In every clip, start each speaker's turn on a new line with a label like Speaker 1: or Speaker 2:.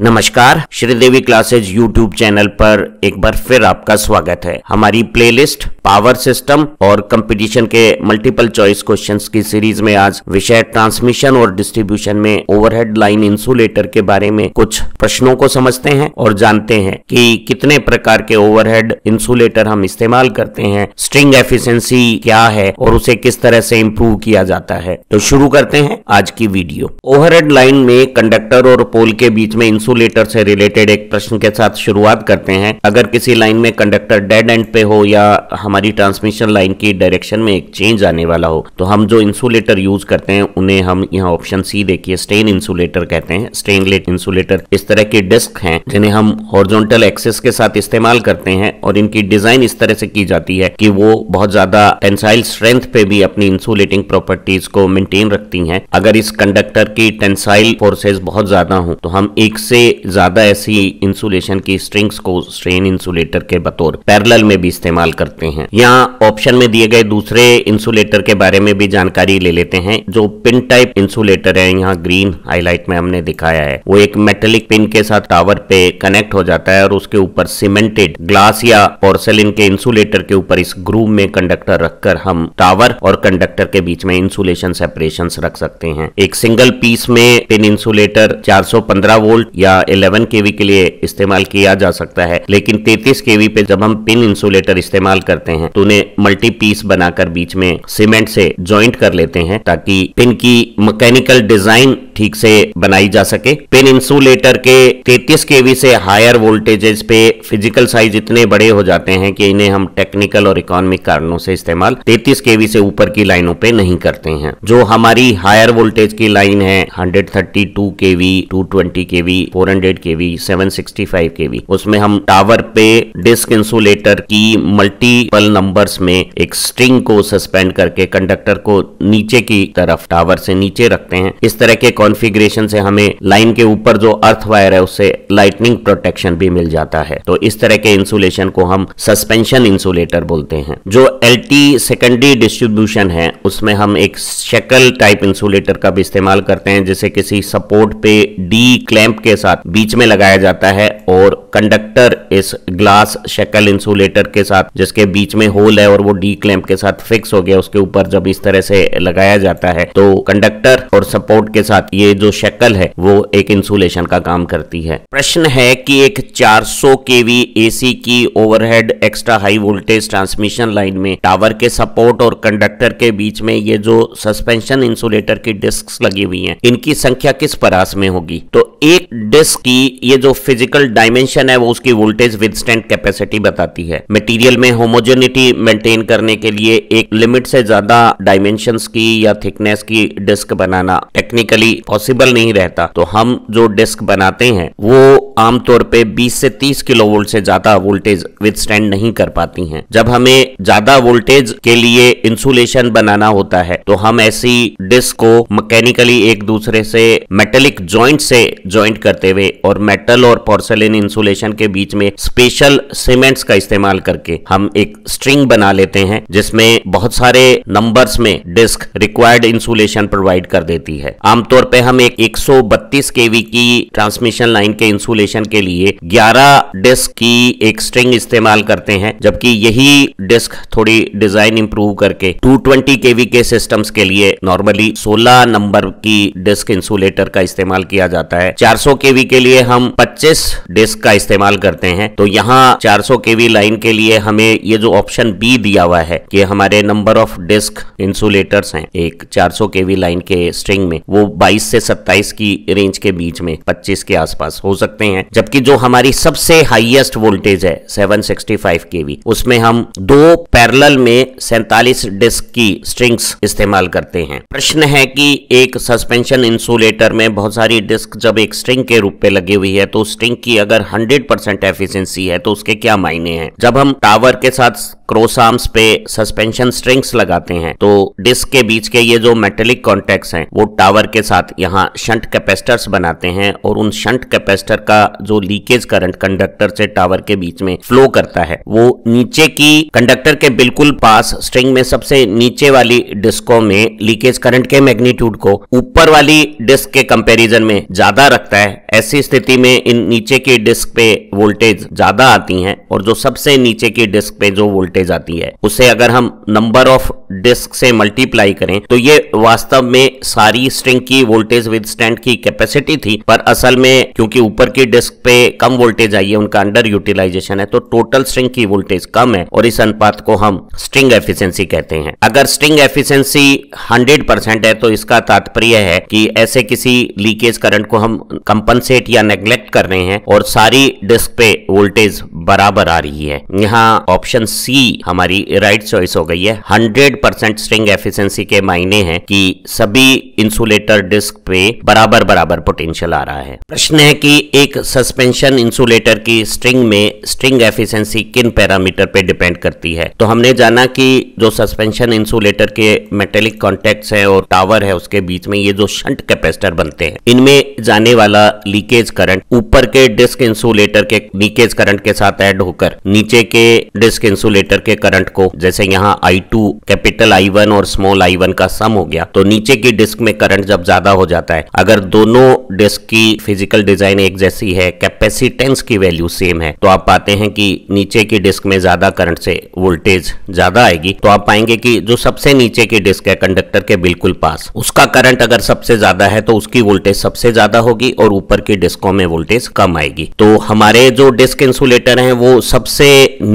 Speaker 1: नमस्कार Sridevi classes YouTube channel पर एक बार फिर आपका स्वागत है हमारी प्लेलिस्ट पावर सिस्टम और कंपटीशन के मल्टीपल चॉइस क्वेश्चंस की सीरीज में आज विषय ट्रांसमिशन और डिस्ट्रीब्यूशन में ओवरहेड लाइन इंसुलेटर के बारे में कुछ प्रश्नों को समझते हैं और जानते हैं कि कितने प्रकार के ओवरहेड इंसुलेटर हम इस्तेमाल करते हैं स्ट्रिंग एफिशिएंसी क्या है और उसे किस तरह से इम्प्रूव किया जाता है तो शुरू करते हैं आज की वीडियो ओवरहेड लाइन में कंडक्टर और पोल के बीच में इंसुलेटर से रिलेटेड एक प्रश्न के साथ शुरुआत करते हैं अगर किसी लाइन में कंडक्टर डेड एंड पे हो या हमारी ट्रांसमिशन लाइन की डायरेक्शन में एक चेंज आने वाला हो तो हम जो इंसुलेटर यूज करते हैं उन्हें हम यहाँ ऑप्शन सी देखिए स्टेन इंसुलेटर कहते हैं स्टेनलेट इंसुलेटर इस तरह के डिस्क है जिन्हें हम हॉर्जोंटल एक्सेस के साथ इस्तेमाल करते हैं और इनकी डिजाइन इस तरह से की जाती है कि वो बहुत ज्यादा टेंसाइल स्ट्रेंथ पे भी अपनी इंसुलेटिंग प्रॉपर्टीज को मेंटेन रखती हैं अगर इस कंडक्टर की टेंसाइल फोर्सेज बहुत ज्यादा हो तो हम एक से से ज़्यादा ऐसी इंसुलेशन की स्ट्रिंग्स को स्ट्रेन इंसुलेटर के बतौर पैरल में भी इस्तेमाल करते हैं यहाँ ऑप्शन में दिए गए दूसरे इंसुलेटर के बारे में भी जानकारी ले लेते हैं जो पिन टाइप इंसुलेटर है यहाँ ग्रीन हाईलाइट में हमने दिखाया है वो एक मेटेलिक पिन के साथ टावर पे कनेक्ट हो जाता है और उसके ऊपर सीमेंटेड ग्लास या पोर्सलिन के इंसुलेटर के ऊपर इस ग्रूव में कंडक्टर रखकर हम टावर और कंडक्टर के बीच में इंसुलेशन सेपरेशन रख सकते हैं एक सिंगल पीस में पिन इंसुलेटर चार वोल्ट या 11 केवी के लिए इस्तेमाल किया जा सकता है लेकिन 33 केवी पे जब हम पिन इंसुलेटर इस्तेमाल करते हैं तो उन्हें मल्टी पीस बनाकर बीच में सीमेंट से ज्वाइंट कर लेते हैं ताकि पिन की मैकेनिकल डिजाइन ठीक से बनाई जा सके पिन इंसुलेटर के 33 केवी से हायर वोल्टेजेस पे फिजिकल साइज इतने बड़े हो जाते हैं कि इन्हें हम टेक्निकल और इकोनॉमिक कारणों से इस्तेमाल 33 केवी से ऊपर की लाइनों पे नहीं करते हैं जो हमारी हायर वोल्टेज की लाइन है 132 KV 220 KV four hundred K V seven sixty five K V उसमें हम टावर पे डिस्क इंसुलेटर की मल्टीपल नंबर में एक स्ट्रिंग को सस्पेंड करके कंडक्टर को नीचे की तरफ टावर से नीचे रखते हैं इस तरह के कॉन्फ़िगरेशन से हमें लाइन के ऊपर जो अर्थ वायर है उससे लाइटनिंग प्रोटेक्शन भी मिल जाता है तो इस तरह के इंसुलेशन को हम सस्पेंशन इंसुलेटर बोलते हैं जो एल टी सेकेंडरी डिस्ट्रीब्यूशन है उसमें हम एक शकल टाइप इंसुलेटर का भी इस्तेमाल करते हैं जिसे किसी सपोर्ट पे डी क्लैंप के साथ बीच में लगाया जाता है और कंडक्टर इस ग्लास शक्ल इंसुलेटर के साथ जिसके बीच में होल है और वो डी क्लैम्प के साथ फिक्स हो गया उसके ऊपर जब इस तरह से लगाया जाता है तो कंडक्टर और सपोर्ट के साथ ये जो शक्ल है वो एक इंसुलेशन का काम करती है प्रश्न है कि एक 400 केवी एसी की overhead extra high voltage transmission line में टावर के सपोर्ट और कंडक्टर के बीच में ये जो सस्पेंशन इंसुलेटर की डिस्क लगी हुई है इनकी संख्या किस परास में होगी तो एक डिस्क की ये जो फिजिकल डायमेंशन है वो उसकी वोल्टेज विदस्टैंड कैपेसिटी बताती है मटेरियल में होमोजेनिटी मेंटेन करने के लिए एक लिमिट से ज्यादा डायमेंशन की या थिकनेस की डिस्क बनाना टेक्निकली पॉसिबल नहीं रहता तो हम जो डिस्क बनाते हैं वो आमतौर पे 20 से 30 किलो वोल्ट से ज्यादा वोल्टेज विदस्टैंड नहीं कर पाती हैं जब हमें ज्यादा वोल्टेज के लिए इंसुलेशन बनाना होता है तो हम ऐसी डिस्क को मैकेनिकली एक दूसरे से मेटेलिक ज्वाइंट से ज्वाइंट करते हुए और मेटल और पोर्सलिन इंसुलेशन के बीच में स्पेशल सीमेंट्स का इस्तेमाल करके हम एक स्ट्रिंग बना लेते हैं जिसमें बहुत सारे नंबर्स में डिस्क रिक्वायर्ड इंसुलेशन प्रोवाइड कर देती है आमतौर पर हम एक 132 केवी की ट्रांसमिशन लाइन के इंसुलेशन ऑपरेशन के लिए 11 डिस्क की एक स्ट्रिंग इस्तेमाल करते हैं जबकि यही डिस्क थोड़ी डिजाइन इंप्रूव करके 220 केवी के वी के लिए नॉर्मली 16 नंबर की डिस्क इंसुलेटर का इस्तेमाल किया जाता है 400 केवी के लिए हम 25 डिस्क का इस्तेमाल करते हैं तो यहाँ 400 केवी लाइन के लिए हमें ये जो ऑप्शन बी दिया हुआ है कि हमारे नंबर ऑफ डिस्क इंसुलेटर्स हैं एक 400 केवी लाइन के स्ट्रिंग में वो 22 से 27 की रेंज के बीच में 25 के आसपास हो सकते हैं हैं जबकि जो हमारी सबसे हाईएस्ट वोल्टेज है 765 सिक्सटी उसमें हम दो पैरल में सैतालीस डिस्क की स्ट्रिंग्स इस्तेमाल करते हैं प्रश्न है कि एक सस्पेंशन इंसुलेटर में बहुत सारी डिस्क जब एक स्ट्रिंग के रूप में लगी हुई है तो स्ट्रिंग की अगर हंड्रेड परसेंट एफिशिएंसी है तो उसके क्या मायने हैं जब हम टावर के साथ क्रोसाम्स पे सस्पेंशन स्ट्रिंग्स लगाते हैं तो डिस्क के बीच के ये जो मेटेलिक कॉन्टेक्ट हैं वो टावर के साथ यहाँ शंट कैपेसिटर्स बनाते हैं और उन शंट कैपेसिटर का जो लीकेज करंट कंडक्टर से टावर के बीच में फ्लो करता है वो नीचे की कंडक्टर के बिल्कुल पास स्ट्रिंग में सबसे नीचे वाली डिस्को में लीकेज करंट के मैग्नीट्यूड को ऊपर वाली डिस्क के कंपेरिजन में ज्यादा रखता है ऐसी स्थिति में इन नीचे की डिस्क पे वोल्टेज ज्यादा आती है और जो सबसे नीचे की डिस्क पे जो वोल्टेज परसेंटेज आती है उसे अगर हम नंबर ऑफ डिस्क से मल्टीप्लाई करें तो ये वास्तव में सारी स्ट्रिंग की वोल्टेज विद स्टैंड की कैपेसिटी थी पर असल में क्योंकि ऊपर की डिस्क पे कम वोल्टेज आई है उनका अंडर यूटिलाइजेशन है तो टोटल स्ट्रिंग की वोल्टेज कम है और इस अनुपात को हम स्ट्रिंग एफिशिएंसी कहते हैं अगर स्ट्रिंग एफिशिएंसी 100 परसेंट है तो इसका तात्पर्य है कि ऐसे किसी लीकेज करंट को हम कंपनसेट या नेग्लेक्ट कर रहे हैं और सारी डिस्क पे वोल्टेज बराबर आ रही है यहाँ ऑप्शन सी हमारी राइट चॉइस हो गई है 100 परसेंट स्ट्रिंग एफिशिएंसी के मायने हैं कि सभी इंसुलेटर डिस्क पे बराबर बराबर पोटेंशियल आ रहा है प्रश्न है कि एक सस्पेंशन इंसुलेटर की स्ट्रिंग में स्ट्रिंग एफिशिएंसी किन पैरामीटर पे डिपेंड करती है तो हमने जाना कि जो सस्पेंशन इंसुलेटर के मेटेलिक कॉन्टेक्ट है और टावर है उसके बीच में ये जो शंट कैपेसिटर बनते हैं इनमें जाने वाला लीकेज करंट ऊपर के डिस्क इंसुलेटर के लीकेज करंट के साथ एड होकर नीचे के डिस्क इंसुलेटर इंडिकेटर के करंट को जैसे यहाँ I two capital I one और स्मॉल आई वन का सम हो गया तो नीचे की डिस्क में करंट जब ज्यादा हो जाता है अगर दोनों डिस्क की फिजिकल डिजाइन एक जैसी है कैपेसिटेंस की वैल्यू सेम है तो आप पाते हैं कि नीचे की डिस्क में ज्यादा करंट से वोल्टेज ज्यादा आएगी तो आप पाएंगे कि जो सबसे नीचे की डिस्क है कंडक्टर के बिल्कुल पास उसका करंट अगर सबसे ज्यादा है तो उसकी वोल्टेज सबसे ज्यादा होगी और ऊपर की डिस्कों में वोल्टेज कम आएगी तो हमारे जो डिस्क इंसुलेटर हैं वो सबसे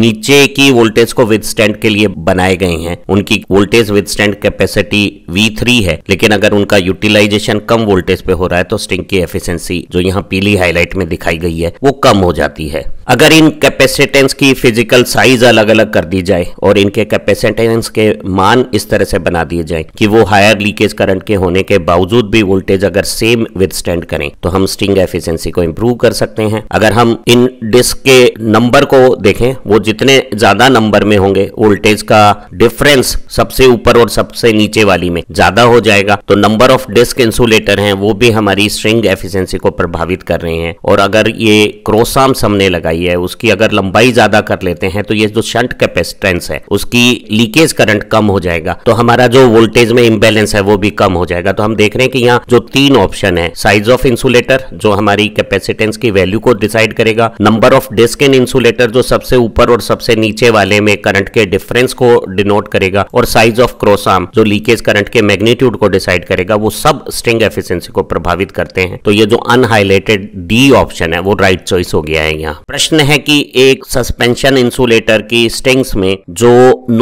Speaker 1: नीचे की वोल्टेज वोल्टेज को विदस्टैंड के लिए बनाए गए हैं उनकी वोल्टेज विदस्टैंड कैपेसिटी V3 है लेकिन अगर उनका यूटिलाइजेशन कम वोल्टेज पे हो रहा है तो स्टिंग की एफिशिएंसी जो यहाँ पीली हाईलाइट में दिखाई गई है वो कम हो जाती है अगर इन कैपेसिटेंस की फिजिकल साइज अलग अलग कर दी जाए और इनके कैपेसिटेंस के मान इस तरह से बना दिए जाए कि वो हायर लीकेज करंट के होने के बावजूद भी वोल्टेज अगर सेम विदस्टैंड करें तो हम स्टिंग एफिशिएंसी को इम्प्रूव कर सकते हैं अगर हम इन डिस्क के नंबर को देखें वो जितने ज्यादा नंबर ऊपर में होंगे वोल्टेज का डिफरेंस सबसे ऊपर और सबसे नीचे वाली में ज्यादा हो जाएगा तो नंबर ऑफ डिस्क इंसुलेटर हैं वो भी हमारी स्ट्रिंग एफिशिएंसी को प्रभावित कर रहे हैं और अगर ये क्रोसाम हमने लगाई है उसकी अगर लंबाई ज्यादा कर लेते हैं तो ये जो शंट कैपेसिटेंस है उसकी लीकेज करंट कम हो जाएगा तो हमारा जो वोल्टेज में इम्बेलेंस है वो भी कम हो जाएगा तो हम देख रहे हैं कि यहाँ जो तीन ऑप्शन है साइज ऑफ इंसुलेटर जो हमारी कैपेसिटेंस की वैल्यू को डिसाइड करेगा number of disc in insulator जो सबसे ऊपर और सबसे नीचे वाले में में करंट के डिफरेंस को डिनोट करेगा और साइज ऑफ क्रॉस आर्म जो लीकेज करंट के मैग्नीट्यूड को डिसाइड करेगा वो सब स्ट्रिंग एफिशिएंसी को प्रभावित करते हैं तो ये जो अनहाइलाइटेड डी ऑप्शन है वो राइट right चॉइस हो गया है यहाँ प्रश्न है कि एक सस्पेंशन इंसुलेटर की स्ट्रिंग्स में जो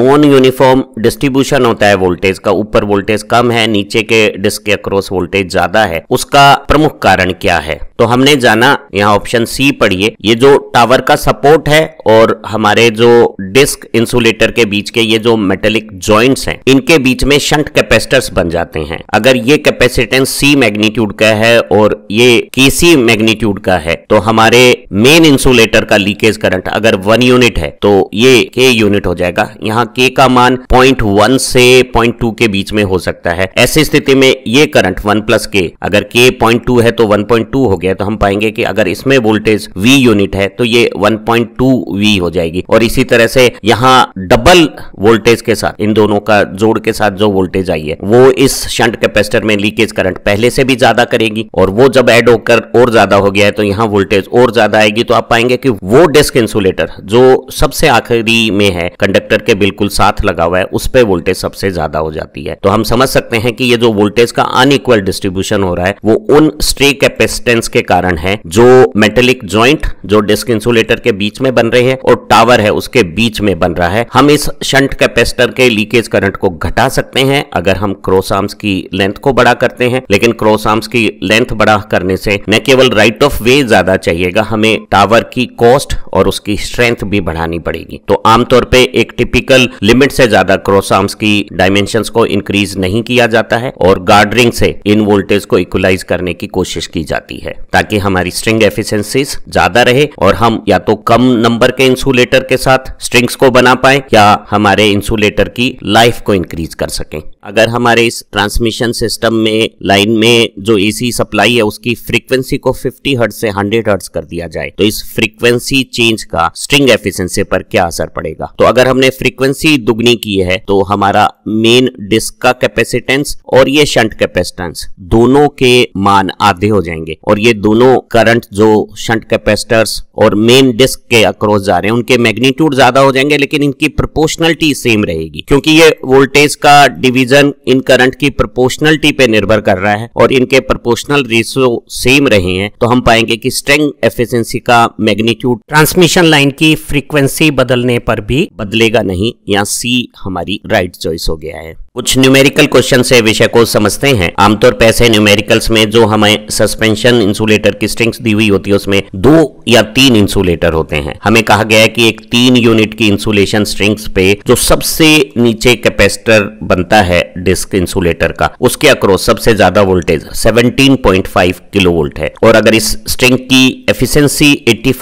Speaker 1: नॉन यूनिफॉर्म डिस्ट्रीब्यूशन होता है वोल्टेज का ऊपर वोल्टेज कम है नीचे के डिस्क के अक्रॉस वोल्टेज ज्यादा है उसका प्रमुख कारण क्या है तो हमने जाना यहाँ ऑप्शन सी पढ़िए ये जो टावर का सपोर्ट है और हमारे जो डिस्क डिस्क इंसुलेटर के बीच के ये जो मेटेलिक ज्वाइंट्स हैं इनके बीच में शंट कैपेसिटर्स बन जाते हैं अगर ये कैपेसिटेंस सी मैग्नीट्यूड का है और ये के सी मैग्नीट्यूड का है तो हमारे मेन इंसुलेटर का लीकेज करंट अगर वन यूनिट है तो ये के यूनिट हो जाएगा यहाँ के का मान पॉइंट वन से पॉइंट टू के बीच में हो सकता है ऐसी स्थिति में ये करंट वन प्लस के अगर के पॉइंट टू है तो वन पॉइंट टू हो गया तो हम पाएंगे कि अगर इसमें वोल्टेज वी यूनिट है तो ये वन पॉइंट टू वी हो जाएगी और इसी तरह से यहाँ डबल वोल्टेज के साथ इन दोनों का जोड़ के साथ जो वोल्टेज आई है वो इस शंट कैपेसिटर में लीकेज करंट पहले से भी ज्यादा करेगी और वो जब एड होकर और ज्यादा हो गया है तो यहाँ वोल्टेज और ज्यादा आएगी तो आप पाएंगे कि वो डिस्क इंसुलेटर जो सबसे आखिरी में है कंडक्टर के बिल्कुल साथ लगा हुआ है उस पर वोल्टेज सबसे ज्यादा हो जाती है तो हम समझ सकते हैं कि ये जो वोल्टेज का अनइक्वल डिस्ट्रीब्यूशन हो रहा है वो उन स्ट्रे कैपेसिटेंस के कारण है जो मेटेलिक ज्वाइंट जो डिस्क इंसुलेटर के बीच में बन रहे हैं और टावर है उसके बीच में में बन रहा है हम इस शंट कैपेसिटर के लीकेज करंट को घटा सकते हैं अगर हम क्रॉस आर्म्स की लेंथ को बड़ा करते हैं लेकिन क्रॉस आर्म्स की लेंथ बड़ा करने से न केवल राइट ऑफ वे ज्यादा चाहिएगा हमें टावर की कॉस्ट और उसकी स्ट्रेंथ भी बढ़ानी पड़ेगी तो आमतौर पर एक टिपिकल लिमिट से ज्यादा क्रॉस आर्म्स की डायमेंशन को इंक्रीज नहीं किया जाता है और गार्डरिंग से इन वोल्टेज को इक्वलाइज करने की कोशिश की जाती है ताकि हमारी स्ट्रिंग एफिशिएंसीज ज्यादा रहे और हम या तो कम नंबर के इंसुलेटर के साथ स्ट्रिंग्स को बना पाएं या हमारे इंसुलेटर की लाइफ को इंक्रीज कर सकें अगर हमारे इस ट्रांसमिशन सिस्टम में लाइन में जो एसी सप्लाई है उसकी फ्रीक्वेंसी को 50 हर्ट से 100 हर्ट कर दिया जाए तो इस फ्रीक्वेंसी चेंज का स्ट्रिंग एफिशिएंसी पर क्या असर पड़ेगा तो अगर हमने फ्रीक्वेंसी दुगनी की है तो हमारा मेन डिस्क का कैपेसिटेंस और ये शंट कैपेसिटेंस दोनों के मान आधे हो जाएंगे और ये दोनों करंट जो शंट कैपेसिटर्स और मेन डिस्क के अक्रॉस जा रहे हैं उनके मैग्नीट्यूड ज्यादा हो जाएंगे लेकिन इनकी प्रोपोर्शनलिटी सेम रहेगी क्योंकि ये वोल्टेज का डिविजन डिवीजन इन करंट की प्रोपोर्शनलिटी पे निर्भर कर रहा है और इनके प्रोपोर्शनल रेशियो सेम रहे हैं तो हम पाएंगे कि स्ट्रेंग एफिशिएंसी का मैग्नीट्यूड ट्रांसमिशन लाइन की फ्रीक्वेंसी बदलने पर भी बदलेगा नहीं यहाँ सी हमारी राइट चॉइस हो गया है कुछ न्यूमेरिकल क्वेश्चन से विषय को समझते हैं आमतौर पर ऐसे न्यूमेरिकल्स में जो हमें सस्पेंशन इंसुलेटर की स्ट्रिंग्स दी हुई होती है उसमें दो या तीन इंसुलेटर होते हैं हमें कहा गया है कि एक तीन यूनिट की इंसुलेशन स्ट्रिंग्स पे जो सबसे नीचे कैपेसिटर बनता है डिस्क इंसुलेटर का उसके अक्रोस सबसे ज्यादा वोल्टेज फाइव किलो वोल्ट है और अगर इस स्ट्रिंग की एफिशियंसी एट्टी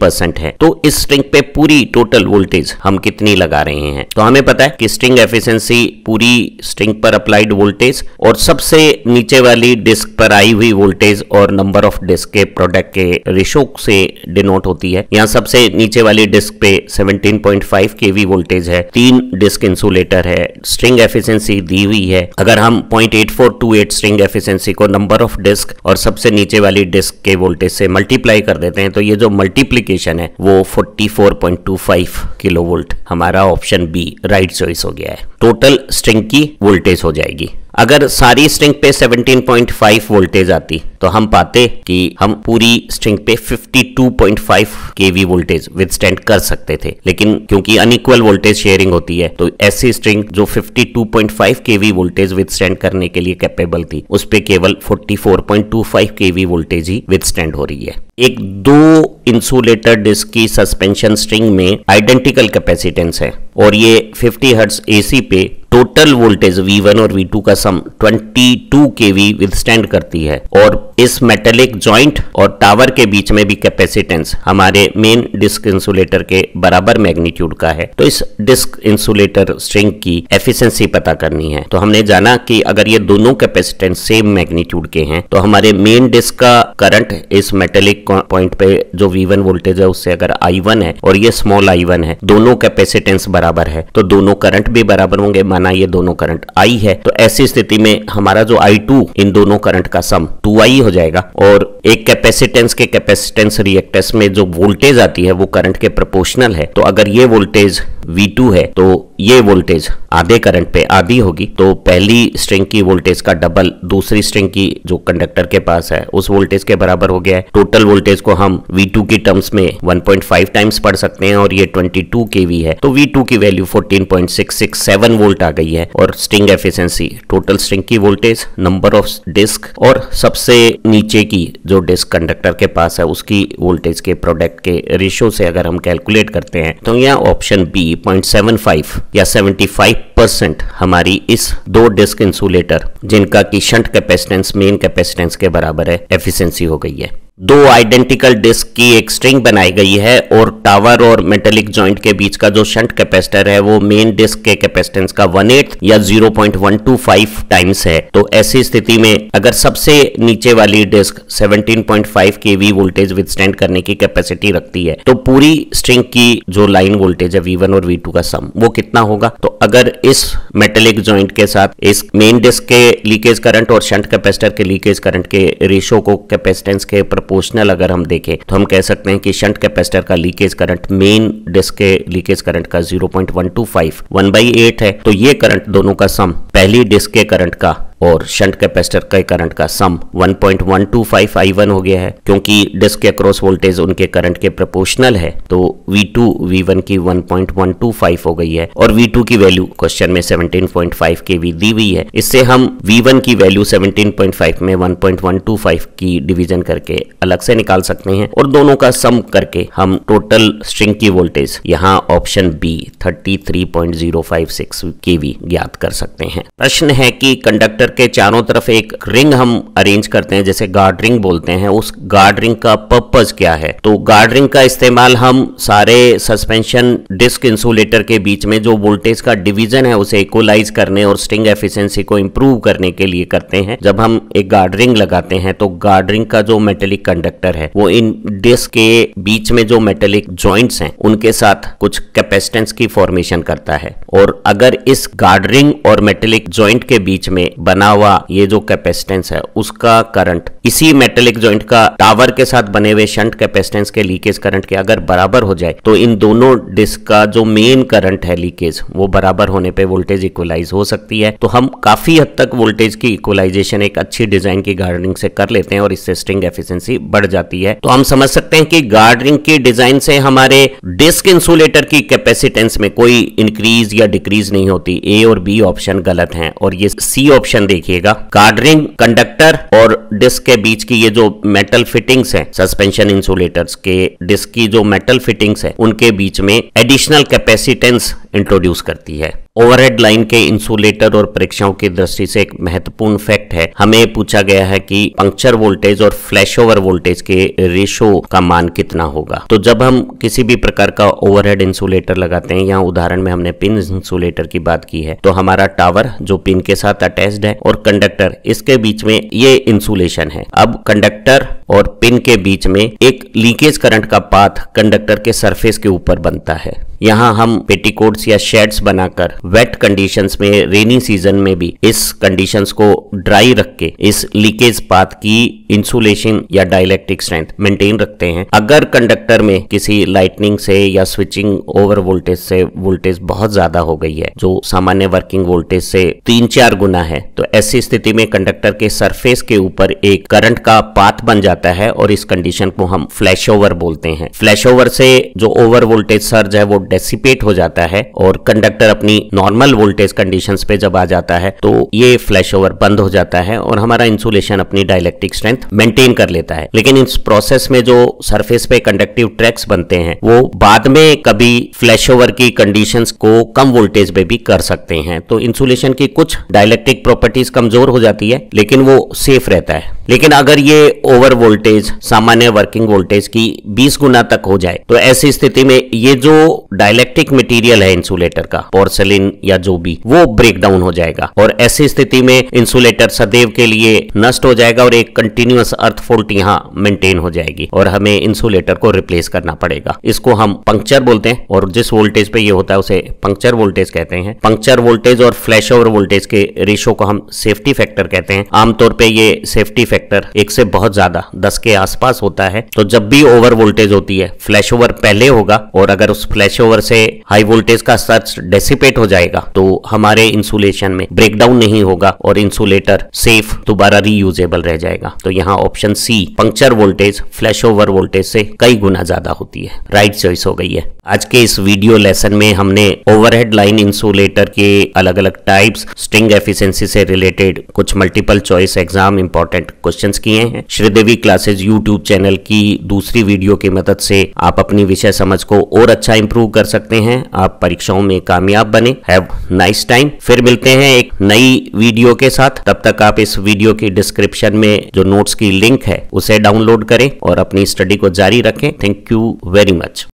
Speaker 1: परसेंट है तो इस स्ट्रिंग पे पूरी टोटल वोल्टेज हम कितनी लगा रहे हैं तो हमें पता है कि स्ट्रिंग एफिशियंसी पूरी स्ट्रिंग पर अप्लाइड वोल्टेज और सबसे नीचे वाली डिस्क पर आई हुई वोल्टेज और नंबर ऑफ डिस्क के प्रोडक्ट के रेशो से डिनोट होती है यहाँ सबसे नीचे वाली डिस्क पे 17.5 केवी वोल्टेज है तीन डिस्क इंसुलेटर है स्ट्रिंग एफिशिएंसी दी हुई है अगर हम 0.8428 स्ट्रिंग एफिशिएंसी को नंबर ऑफ डिस्क और सबसे नीचे वाली डिस्क के वोल्टेज से मल्टीप्लाई कर देते हैं तो ये जो मल्टीप्लीकेशन है वो फोर्टी किलो वोल्ट हमारा ऑप्शन बी राइट चॉइस हो गया है टोटल स्ट्रिंग की वोल्टेज हो जाएगी अगर सारी स्ट्रिंग पे 17.5 वोल्टेज आती तो हम पाते कि हम पूरी स्ट्रिंग पे 52.5 केवी वोल्टेज विदस्टैंड कर सकते थे लेकिन क्योंकि अनइक्वल वोल्टेज शेयरिंग होती है तो ऐसी स्ट्रिंग जो 52.5 केवी वोल्टेज विदस्टैंड करने के लिए कैपेबल थी उस पर केवल 44.25 केवी वोल्टेज ही विदस्टैंड हो रही है एक दो इंसुलेटर डिस्क की सस्पेंशन स्ट्रिंग में आइडेंटिकल कैपेसिटेंस है और ये 50 हर्ट्स एसी पे टोटल टोटल वोल्टेज V1 और V2 का सम 22 kV विदस्टैंड करती है और इस मेटेलिक जॉइंट और टावर के बीच में भी कैपेसिटेंस हमारे मेन डिस्क इंसुलेटर के बराबर मैग्नीट्यूड का है तो इस डिस्क इंसुलेटर स्ट्रिंग की एफिशिएंसी पता करनी है तो हमने जाना कि अगर ये दोनों कैपेसिटेंस सेम मैग्नीट्यूड के हैं तो हमारे मेन डिस्क का करंट इस मेटेलिक पॉइंट पे जो वी वोल्टेज है उससे अगर आई है और ये स्मॉल आई है दोनों कैपेसिटेंस बराबर है तो दोनों करंट भी बराबर होंगे माना ये दोनों करंट आई है तो ऐसी स्थिति में हमारा जो आई टू इन दोनों करंट का सम टू आई हो जाएगा और एक कैपेसिटेंस के कैपेसिटेंस रिएक्टेंस में जो वोल्टेज आती है वो करंट के प्रोपोर्शनल है तो अगर ये वोल्टेज V2 है तो ये वोल्टेज आधे करंट पे आधी होगी तो पहली स्ट्रिंग की वोल्टेज का डबल दूसरी स्ट्रिंग की जो कंडक्टर के पास है उस वोल्टेज के बराबर हो गया है टोटल वोल्टेज को हम V2 की टर्म्स में 1.5 टाइम्स पढ़ सकते हैं और ये 22 वी है तो V2 की वैल्यू 14.667 वोल्ट आ गई रही है और स्ट्रिंग एफिशिएंसी टोटल स्ट्रिंग की वोल्टेज नंबर ऑफ डिस्क और सबसे नीचे की जो डिस्क कंडक्टर के पास है उसकी वोल्टेज के प्रोडक्ट के रेशियो से अगर हम कैलकुलेट करते हैं तो यहाँ ऑप्शन बी पॉइंट या सेवेंटी परसेंट हमारी इस दो डिस्क इंसुलेटर जिनका की शंट कैपेसिटेंस मेन कैपेसिटेंस के बराबर है एफिशियंसी हो गई है दो आइडेंटिकल डिस्क की एक स्ट्रिंग बनाई गई है और टावर और मेटेलिक जॉइंट के बीच का जो शंट कैपेसिटर है वो मेन डिस्क के कैपेसिटेंस का वन एट या फाइव टाइम्स है तो ऐसी स्थिति में अगर सबसे नीचे वाली disc seventeen five K V voltage withstand करने की कैपेसिटी रखती है तो पूरी स्ट्रिंग की जो लाइन वोल्टेज है वन और टू का सम वो कितना होगा तो अगर इस मेटेलिक ज्वाइंट के साथ इस मेन डिस्क के लीकेज करंट और शंट कैपेसिटर के लीकेज करंट के रेशो को कैपेसिटेंस के प्रोपोर्शनल अगर हम देखें तो हम कह सकते हैं कि शंट कैपेसिटर का लीकेज करंट मेन डिस्क के लीकेज करंट का 0.125 1 बाई एट है तो ये करंट दोनों का सम पहली डिस्क के करंट का और शंट कैपेसिटर के करंट का सम 1.125 I1 हो गया है क्योंकि डिस्क के अक्रॉस वोल्टेज उनके करंट के प्रोपोर्शनल है तो V2 V1 की 1.125 हो गई है और V2 की वैल्यू क्वेश्चन में 17.5 वी दी हुई है इससे हम V1 की वैल्यू 17.5 में 1.125 की डिवीजन करके अलग से निकाल सकते हैं और दोनों का सम करके हम टोटल स्ट्रिंग की वोल्टेज यहाँ ऑप्शन बी थर्टी थ्री ज्ञात कर सकते हैं प्रश्न है कि कंडक्टर करके चारों तरफ एक रिंग हम अरेंज करते हैं जैसे गार्ड रिंग बोलते हैं उस गार्ड रिंग का पर्पज क्या है तो गार्ड रिंग का इस्तेमाल हम सारे सस्पेंशन डिस्क इंसुलेटर के बीच में जो वोल्टेज का डिवीजन है उसे इक्वलाइज करने और स्टिंग एफिशिएंसी को इम्प्रूव करने के लिए करते हैं जब हम एक गार्ड रिंग लगाते हैं तो गार्ड रिंग का जो मेटेलिक कंडक्टर है वो इन डिस्क के बीच में जो मेटेलिक ज्वाइंट है उनके साथ कुछ कैपेसिटेंस की फॉर्मेशन करता है और अगर इस गार्ड रिंग और मेटेलिक ज्वाइंट के बीच में बना बना हुआ ये जो कैपेसिटेंस है उसका करंट इसी मेटेलिक ज्वाइंट का टावर के साथ बने हुए शंट कैपेसिटेंस के लीकेज करंट के अगर बराबर हो जाए तो इन दोनों डिस्क का जो मेन करंट है लीकेज वो बराबर होने पे वोल्टेज इक्वलाइज हो सकती है तो हम काफी हद तक वोल्टेज की इक्वलाइजेशन एक अच्छी डिजाइन की गार्डनिंग से कर लेते हैं और इससे स्ट्रिंग एफिशिएंसी बढ़ जाती है तो हम समझ सकते हैं कि गार्डनिंग की डिजाइन से हमारे डिस्क इंसुलेटर की कैपेसिटेंस में कोई इंक्रीज या डिक्रीज नहीं होती ए और बी ऑप्शन गलत है और ये सी ऑप्शन देखिएगा कार्ड रिंग कंडक्टर और डिस्क के बीच की ये जो मेटल फिटिंग्स है सस्पेंशन इंसुलेटर्स के डिस्क की जो मेटल फिटिंग्स है उनके बीच में एडिशनल कैपेसिटेंस इंट्रोड्यूस करती है ओवरहेड लाइन के इंसुलेटर और परीक्षाओं की दृष्टि से एक महत्वपूर्ण फैक्ट है हमें पूछा गया है कि पंक्चर वोल्टेज और फ्लैश ओवर वोल्टेज के रेशो का मान कितना होगा तो जब हम किसी भी प्रकार का ओवरहेड इंसुलेटर लगाते हैं यहाँ उदाहरण में हमने पिन इंसुलेटर की बात की है तो हमारा टावर जो पिन के साथ अटैच है और कंडक्टर इसके बीच में ये इंसुलेशन है अब कंडक्टर और पिन के बीच में एक लीकेज करंट का पाथ कंडक्टर के सरफेस के ऊपर बनता है यहाँ हम पेटीकोट्स या शेड्स बनाकर वेट कंडीशंस में रेनी सीजन में भी इस कंडीशंस को ड्राई रख के इस लीकेज पाथ की इंसुलेशन या डायलैक्ट्रिक स्ट्रेंथ मेंटेन रखते हैं अगर कंडक्टर में किसी लाइटनिंग से या स्विचिंग ओवर वोल्टेज से वोल्टेज बहुत ज्यादा हो गई है जो सामान्य वर्किंग वोल्टेज से तीन चार गुना है तो ऐसी स्थिति में कंडक्टर के सरफेस के ऊपर एक करंट का पाथ बन जाता है और इस कंडीशन को हम फ्लैश ओवर बोलते हैं फ्लैश ओवर से जो ओवर वोल्टेज सर्ज है वो डेसिपेट हो जाता है और कंडक्टर अपनी नॉर्मल वोल्टेज कंडीशन पे जब आ जाता है तो ये फ्लैश ओवर बंद हो जाता है और हमारा इंसुलेशन अपनी डायलेक्ट्रिक स्ट्रेंथ मेंटेन कर लेता है लेकिन इस प्रोसेस में जो सरफेस पे कंडक्टिव ट्रैक्स बनते हैं वो बाद में कभी फ्लैश ओवर की कंडीशन को कम वोल्टेज पे भी कर सकते हैं तो इंसुलेशन की कुछ डायलेक्ट्रिक प्रॉपर्टीज कमजोर हो जाती है लेकिन वो सेफ रहता है लेकिन अगर ये ओवर वोल्टेज सामान्य वर्किंग वोल्टेज की 20 गुना तक हो जाए तो ऐसी स्थिति में ये जो डायलेक्ट्रिक मटेरियल है इंसुलेटर का पोर्सलिन या जो भी वो ब्रेक डाउन हो जाएगा और ऐसी स्थिति में इंसुलेटर सदैव के लिए नष्ट हो जाएगा और एक कंटिन्यूस अर्थ फोल्ट यहाँ मेंटेन हो जाएगी और हमें इंसुलेटर को रिप्लेस करना पड़ेगा इसको हम पंक्चर बोलते हैं और जिस वोल्टेज पे ये होता है उसे पंक्चर वोल्टेज कहते हैं पंक्चर वोल्टेज और फ्लैश ओवर वोल्टेज के रेशो को हम सेफ्टी फैक्टर कहते हैं आमतौर पर ये सेफ्टी फैक्टर एक से बहुत ज्यादा दस के आसपास होता है तो जब भी ओवर वोल्टेज होती है फ्लैश ओवर पहले होगा और अगर उस फ्लैश ओवर ओवर से हाई वोल्टेज का सर्च डेसिपेट हो जाएगा तो हमारे इंसुलेशन में ब्रेकडाउन नहीं होगा और इंसुलेटर सेफ दोबारा रीयूजेबल रह जाएगा तो यहाँ option C puncture voltage flash over voltage से कई गुना ज्यादा होती है राइट चॉइस हो गई है आज के इस वीडियो लेसन में हमने ओवरहेड लाइन इंसुलेटर के अलग अलग टाइप्स स्ट्रिंग एफिशिएंसी से रिलेटेड कुछ multiple choice exam important question किए हैं श्रीदेवी क्लासेज यूट्यूब चैनल की दूसरी वीडियो की मदद से आप अपनी विषय समझ को और अच्छा इंप्रूव कर सकते हैं आप परीक्षाओं में कामयाब बने हैव नाइस टाइम फिर मिलते हैं एक नई वीडियो के साथ तब तक आप इस वीडियो की डिस्क्रिप्शन में जो नोट्स की लिंक है उसे डाउनलोड करें और अपनी स्टडी को जारी रखें थैंक यू वेरी मच